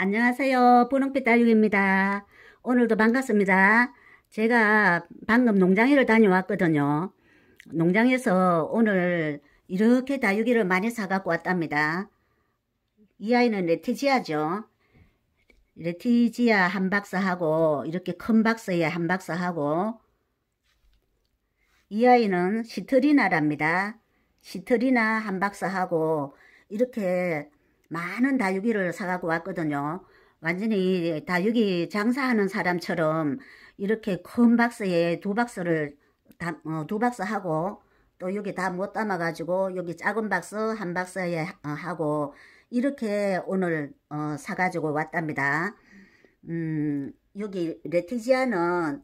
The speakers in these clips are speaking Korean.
안녕하세요. 분홍빛다육입니다. 오늘도 반갑습니다. 제가 방금 농장에를 다녀왔거든요. 농장에서 오늘 이렇게 다육이를 많이 사갖고 왔답니다. 이 아이는 레티지아죠. 레티지아 한 박스하고 이렇게 큰 박스에 한 박스하고 이 아이는 시트리나랍니다. 시트리나 한 박스하고 이렇게 많은 다육이를 사갖고 왔거든요. 완전히 다육이 장사하는 사람처럼 이렇게 큰 박스에 두 박스를 다, 어, 두 박스 하고 또 여기 다 못 담아가지고 여기 작은 박스 한 박스에 어, 하고 이렇게 오늘 어, 사가지고 왔답니다. 음, 여기 레티지아는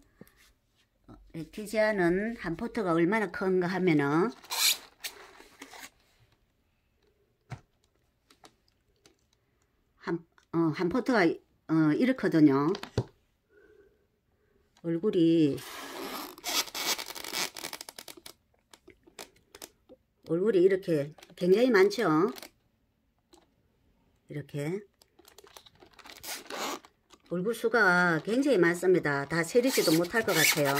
어, 레티지아는 한 포트가 얼마나 큰가 하면은 어, 한 포트가 어, 이렇거든요. 얼굴이 얼굴이 이렇게 굉장히 많죠. 이렇게 얼굴 수가 굉장히 많습니다. 다 세리지도 못할 것 같아요.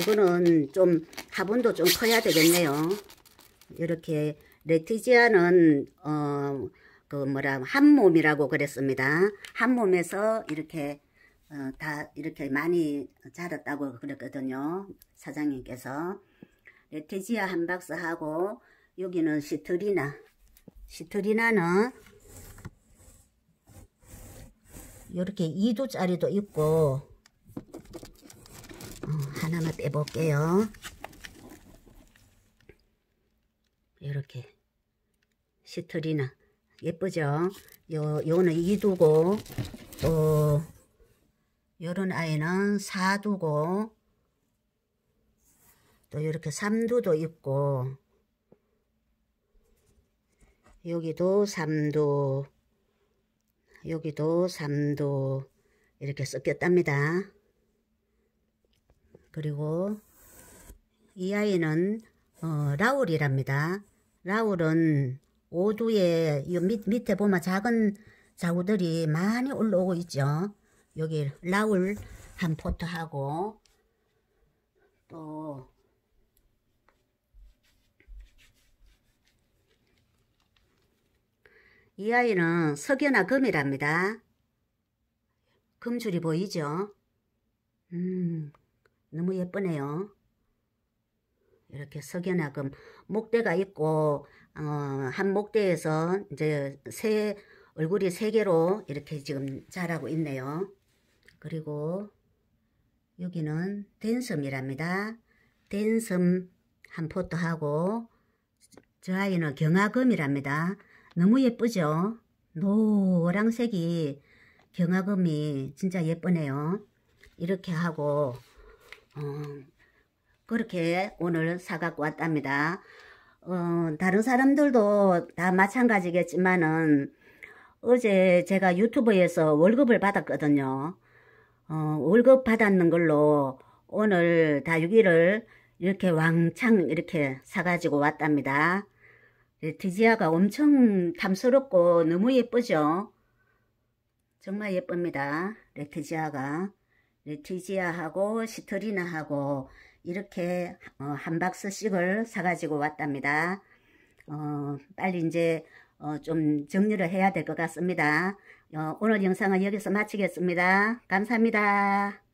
이거는 좀 화분도 좀 커야 되겠네요. 이렇게 레티지아는 어, 그 뭐라 한 몸이라고 그랬습니다. 한 몸에서 이렇게 어, 다 이렇게 많이 자랐다고 그랬거든요. 사장님께서 레티지아 예, 한 박스하고 여기는 시트리나 시트리나는 이렇게 2도짜리도 있고 어, 하나만 빼볼게요. 이렇게 시트리나 예쁘죠? 요, 요는 2두고, 또, 어, 요런 아이는 4두고, 또 이렇게 3두도 있고, 여기도 3두, 여기도 3두, 이렇게 섞였답니다. 그리고 이 아이는 어, 라울이랍니다. 라울은 오두에 밑, 밑에 보면 작은 자구들이 많이 올라오고 있죠. 여기 라울 한 포트하고 또 이 아이는 석연화 금이랍니다. 금줄이 보이죠? 음, 너무 예쁘네요. 이렇게 석연화금 목대가 있고 어, 한 목대에서 이제 세 얼굴이 세 개로 이렇게 지금 자라고 있네요. 그리고 여기는 댄섬이랍니다. 댄섬 한 포트 하고 저 아이는 경화금이랍니다. 너무 예쁘죠? 노랑색이 경화금이 진짜 예쁘네요. 이렇게 하고 어, 그렇게 오늘 사갖고 왔답니다. 어, 다른 사람들도 다 마찬가지겠지만은 어제 제가 유튜브에서 월급을 받았거든요. 어, 월급 받았는 걸로 오늘 다육이를 이렇게 왕창 이렇게 사가지고 왔답니다. 예, 드지아가 엄청 탐스럽고 너무 예쁘죠? 정말 예쁩니다. 레티지아가. 네, 레티지아하고 네, 시트리나하고 이렇게 어, 한 박스씩을 사가지고 왔답니다. 어, 빨리 이제 어, 좀 정리를 해야 될 것 같습니다. 어, 오늘 영상은 여기서 마치겠습니다. 감사합니다.